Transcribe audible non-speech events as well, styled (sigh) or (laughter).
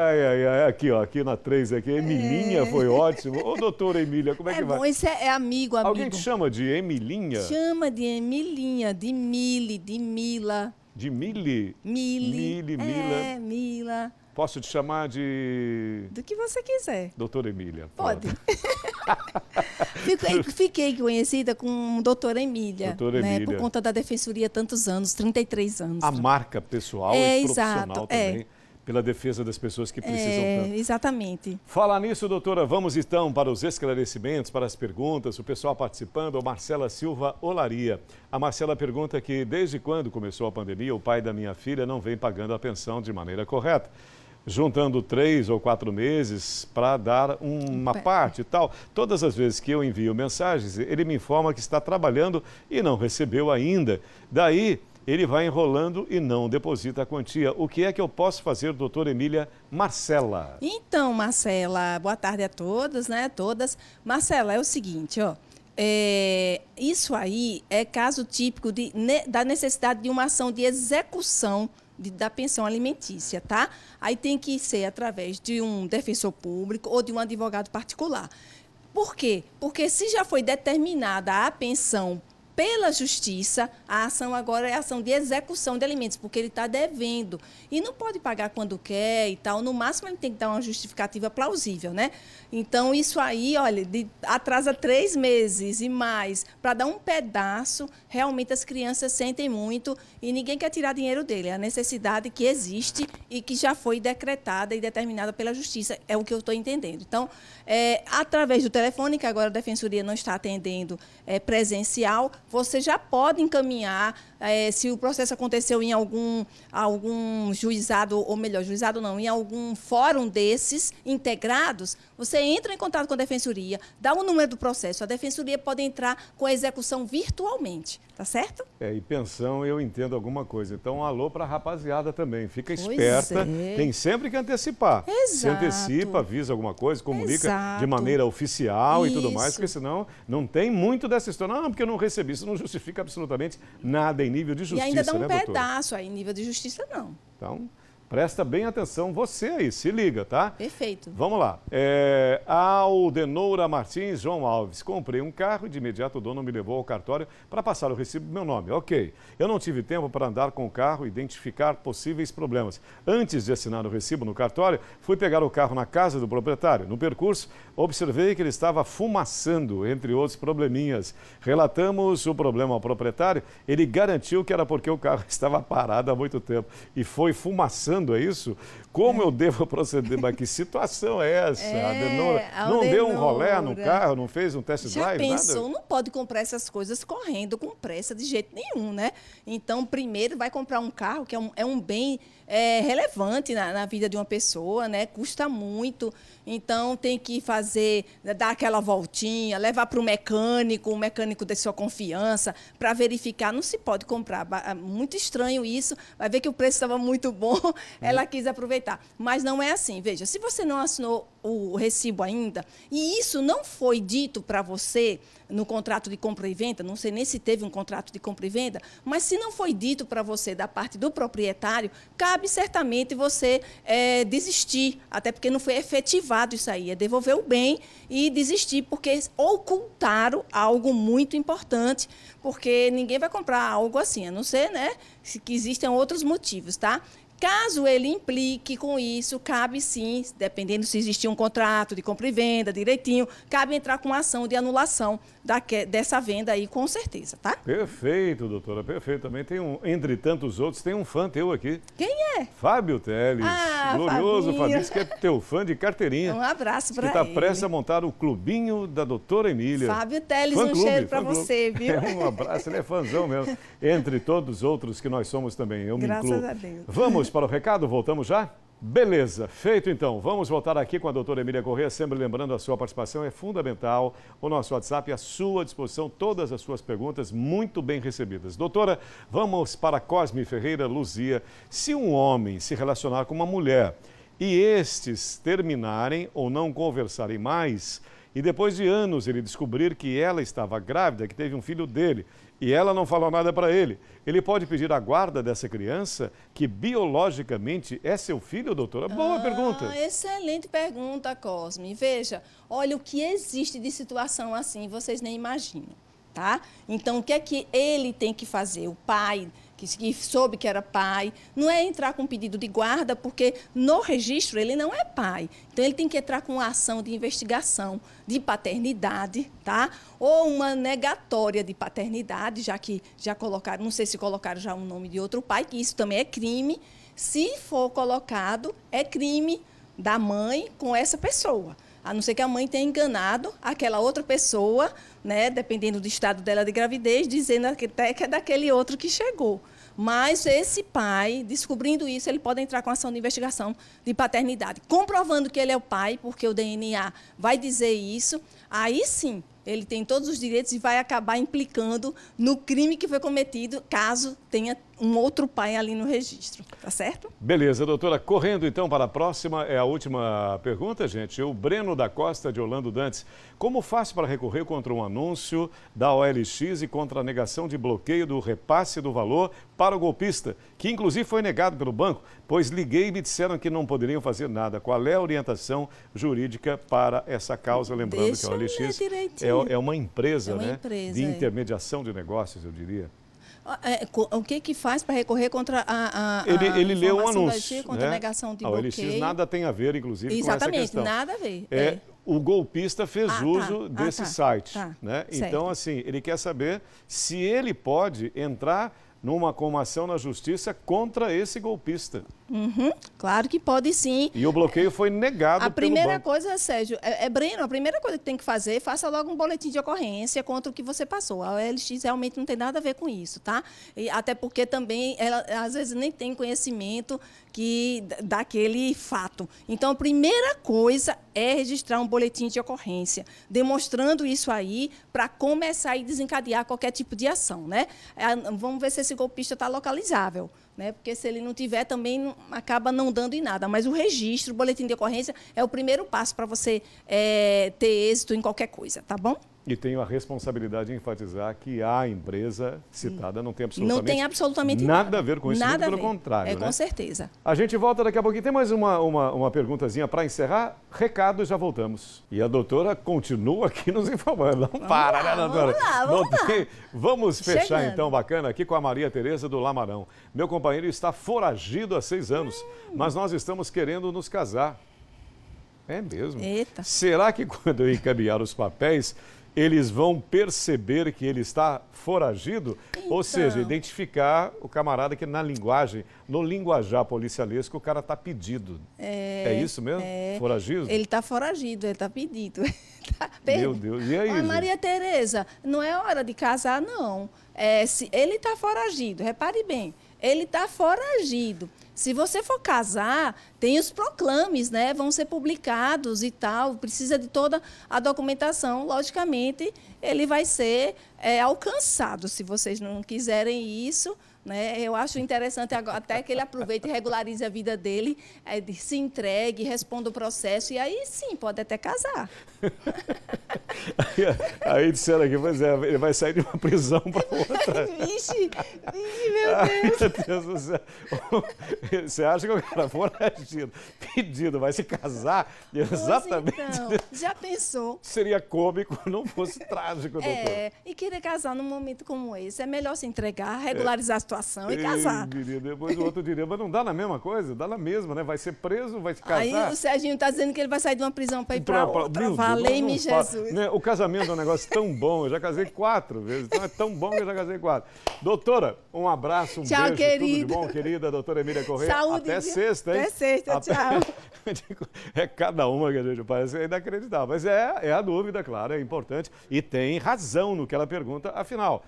Ai, ai, ai, aqui, ó, aqui na 3, aqui, Emilinha é. foi ótimo. Ô, doutora Emília, como é, é que bom, vai? Bom, isso é, é, amigo, amigo. Alguém te chama de Emilinha? Chama de Emilinha, de Mili, de Mila. De Mili? Mili. Mili, é, Mila. É, Mila. Posso te chamar de. Do que você quiser. Doutora Emília. Pode. (laughs) fiquei, é, fiquei, conhecida com Doutora Emília. Doutora né, Emília. Por conta da defensoria tantos anos 33 anos. A marca pessoal é, e profissional exato, também. É pela defesa das pessoas que precisam é, tanto. Exatamente. Falar nisso, doutora, vamos então para os esclarecimentos, para as perguntas. O pessoal participando, a Marcela Silva Olaria. A Marcela pergunta que desde quando começou a pandemia, o pai da minha filha não vem pagando a pensão de maneira correta juntando três ou quatro meses para dar uma parte e tal. Todas as vezes que eu envio mensagens, ele me informa que está trabalhando e não recebeu ainda. Daí ele vai enrolando e não deposita a quantia. O que é que eu posso fazer, doutora Emília Marcela? Então, Marcela, boa tarde a todos, né? Todas. Marcela, é o seguinte, ó. É, isso aí é caso típico de, ne, da necessidade de uma ação de execução de, da pensão alimentícia, tá? Aí tem que ser através de um defensor público ou de um advogado particular. Por quê? Porque se já foi determinada a pensão pela justiça, a ação agora é ação de execução de alimentos, porque ele está devendo. E não pode pagar quando quer e tal. No máximo, ele tem que dar uma justificativa plausível, né? Então, isso aí, olha, de, atrasa três meses e mais para dar um pedaço. Realmente, as crianças sentem muito e ninguém quer tirar dinheiro dele. É a necessidade que existe e que já foi decretada e determinada pela justiça. É o que eu estou entendendo. Então, é, através do telefone, que agora a defensoria não está atendendo é, presencial, você já pode encaminhar, é, se o processo aconteceu em algum, algum juizado, ou melhor, juizado não, em algum fórum desses integrados, você entra em contato com a defensoria, dá o número do processo. A defensoria pode entrar com a execução virtualmente. Tá certo? É, e pensão eu entendo alguma coisa. Então, um alô para a rapaziada também. Fica pois esperta. É. Tem sempre que antecipar. Exato. Se antecipa, avisa alguma coisa, comunica Exato. de maneira oficial Isso. e tudo mais, porque senão não tem muito dessa história. Não, porque eu não recebi. Isso não justifica absolutamente nada em nível de justiça. E ainda dá um né, pedaço aí, em nível de justiça, não. Então, Presta bem atenção você aí, se liga, tá? Perfeito. Vamos lá. É, denoura Martins, João Alves. Comprei um carro e de imediato o dono me levou ao cartório para passar o recibo do meu nome. Ok. Eu não tive tempo para andar com o carro e identificar possíveis problemas. Antes de assinar o recibo no cartório, fui pegar o carro na casa do proprietário. No percurso, observei que ele estava fumaçando, entre outros probleminhas. Relatamos o problema ao proprietário. Ele garantiu que era porque o carro (laughs) estava parado há muito tempo e foi fumaçando pensando, é isso? Como eu devo (laughs) proceder? Mas que situação é essa? É, Adenora, não deu um rolé no carro, não fez um test drive? Já pensou, nada? não pode comprar essas coisas correndo com pressa de jeito nenhum, né? Então, primeiro vai comprar um carro, que é um, é um bem é, relevante na, na, vida de uma pessoa, né? Custa muito, então tem que fazer, né, dar aquela voltinha, levar para o mecânico, o mecânico de sua confiança, para verificar. Não se pode comprar, é muito estranho isso. Vai ver que o preço estava muito (laughs) bom ela quis aproveitar. Mas não é assim. Veja, se você não assinou o recibo ainda, e isso não foi dito para você no contrato de compra e venda, não sei nem se teve um contrato de compra e venda, mas se não foi dito para você da parte do proprietário, cabe certamente você é, desistir, até porque não foi efetivado isso aí, é devolver o bem e desistir, porque ocultaram algo muito importante, porque ninguém vai comprar algo assim, a não ser né, que existem outros motivos, tá? Caso ele implique com isso, cabe sim, dependendo se existir um contrato de compra e venda direitinho, cabe entrar com ação de anulação da, dessa venda aí, com certeza, tá? Perfeito, doutora, perfeito. Também tem um, entre tantos outros, tem um fã teu aqui. Quem é? Fábio Teles. Ah, glorioso Fabinho, que é teu fã de carteirinha. Um abraço para ele. Que tá prestes a montar o clubinho da doutora Emília. Fábio Teles, fã um clube, cheiro para você, viu? É, (laughs) um abraço, ele é fãzão mesmo. Entre todos os outros que nós somos também, eu Graças me incluo. Graças a Deus. Vamos Vamos para o recado, voltamos já? Beleza, feito então. Vamos voltar aqui com a doutora Emília Corrêa, sempre lembrando a sua participação é fundamental. O nosso WhatsApp à sua disposição, todas as suas perguntas muito bem recebidas. Doutora, vamos para Cosme Ferreira Luzia. Se um homem se relacionar com uma mulher e estes terminarem ou não conversarem mais, e depois de anos ele descobrir que ela estava grávida, que teve um filho dele, e ela não falou nada para ele, ele pode pedir a guarda dessa criança que biologicamente é seu filho, doutora? Boa ah, pergunta. Excelente pergunta, Cosme. Veja, olha o que existe de situação assim, vocês nem imaginam, tá? Então, o que é que ele tem que fazer? O pai que, soube que era pai, não é entrar com um pedido de guarda, porque no registro ele não é pai. Então ele tem que entrar com uma ação de investigação de paternidade, tá? Ou uma negatória de paternidade, já que já colocaram, não sei se colocaram já um nome de outro pai, que isso também é crime. Se for colocado, é crime da mãe com essa pessoa. A não ser que a mãe tenha enganado aquela outra pessoa, né, dependendo do estado dela de gravidez, dizendo até que é daquele outro que chegou. Mas esse pai, descobrindo isso, ele pode entrar com ação de investigação de paternidade, comprovando que ele é o pai, porque o DNA vai dizer isso. Aí sim, ele tem todos os direitos e vai acabar implicando no crime que foi cometido, caso tenha um outro pai ali no registro, tá certo? Beleza, doutora. Correndo então para a próxima, é a última pergunta, gente. O Breno da Costa, de Orlando Dantes. Como faço para recorrer contra um anúncio da OLX e contra a negação de bloqueio do repasse do valor para o golpista, que inclusive foi negado pelo banco, pois liguei e me disseram que não poderiam fazer nada. Qual é a orientação jurídica para essa causa? Lembrando Deixa que a OLX é, é, uma empresa, é uma né? Empresa, de é. intermediação de negócios, eu diria. É, o que que faz para recorrer contra a, a ele, a ele leu um anúncio, da contra né? a negação de ah, bloqueio? O LX nada tem a ver, inclusive, Exatamente, com essa questão. nada a ver. É, é. O golpista fez ah, tá. uso tá. desse ah, tá. site. Tá. Né? Então, assim, ele quer saber se ele pode entrar numa comação na justiça contra esse golpista. Uhum, claro que pode sim. E o bloqueio foi negado. A primeira coisa, Sérgio, é, é, Breno, a primeira coisa que tem que fazer, faça logo um boletim de ocorrência contra o que você passou. A OLX realmente não tem nada a ver com isso, tá? E até porque também ela às vezes nem tem conhecimento que daquele fato. Então, a primeira coisa é registrar um boletim de ocorrência, demonstrando isso aí para começar e desencadear qualquer tipo de ação, né? É, vamos ver se esse esse golpista está localizável, né? porque se ele não tiver, também não, acaba não dando em nada. Mas o registro, o boletim de ocorrência, é o primeiro passo para você é, ter êxito em qualquer coisa, tá bom? E tenho a responsabilidade de enfatizar que a empresa citada não tem absolutamente, não tem absolutamente nada, nada a ver com isso, nada pelo contrário. É né? com certeza. A gente volta daqui a pouquinho. Tem mais uma, uma, uma perguntazinha para encerrar. Recado, já voltamos. E a doutora continua aqui nos informando. Não vamos para, lá, né, doutora? Vamos lá, vamos não lá. Vamos fechar Chegando. então, bacana, aqui com a Maria Tereza do Lamarão. Meu companheiro está foragido há seis anos, hum. mas nós estamos querendo nos casar. É mesmo? Eita. Será que quando eu encaminhar os papéis eles vão perceber que ele está foragido, então... ou seja, identificar o camarada que na linguagem, no linguajar policialesco, o cara está pedido. É, é, isso mesmo? É... Foragido? Ele está foragido, ele está (laughs) tá pedido. Meu Deus, e é aí? Olha, Maria Tereza, não é hora de casar, não. É, se ele está foragido, repare bem, ele está foragido. Se você for casar, tem os proclames, né? Vão ser publicados e tal. Precisa de toda a documentação. Logicamente, ele vai ser é, alcançado. Se vocês não quiserem isso, né? Eu acho interessante até que ele aproveite e regularize a vida dele, é, de, se entregue, responda o processo, e aí sim, pode até casar. aí, aí disseram aqui, pois é, ele vai sair de uma prisão para outra. (laughs) vixe, vixe, meu Ai, Deus. meu Deus do céu. (laughs) Você acha que o cara for agido, pedido, vai se casar? Pois Exatamente. Então, já pensou? Seria cômico, não fosse trágico, é, doutor. É, e querer casar num momento como esse, é melhor se entregar, é. regularizar é situação e, casar. casar. Diria, depois o outro diria, mas não dá na mesma coisa? Dá na mesma, né? Vai ser preso, vai se casar. Aí o Serginho está dizendo que ele vai sair de uma prisão para ir para outra. Deus, Valei-me Jesus. Né? O casamento é um negócio tão bom, eu já casei quatro vezes, então é tão bom que eu já casei quatro. Doutora, um abraço, um tchau, beijo, querido. tudo de bom, querida doutora Emília Correia. Saúde. Até sexta, hein? Até sexta, Até... tchau. (laughs) É cada uma que a gente parece é inacreditável, mas é, é a dúvida, claro, é importante e tem razão no que ela pergunta, afinal,